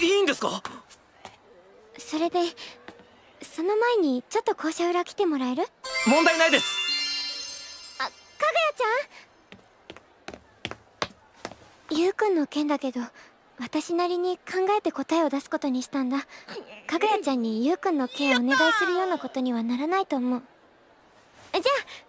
いいんですかそれでその前にちょっと校舎裏来てもらえる問題ないですあかぐやちゃんゆうくんの件だけど私なりに考えて答えを出すことにしたんだかぐやちゃんにゆうくんの件をお願いするようなことにはならないと思うじゃあ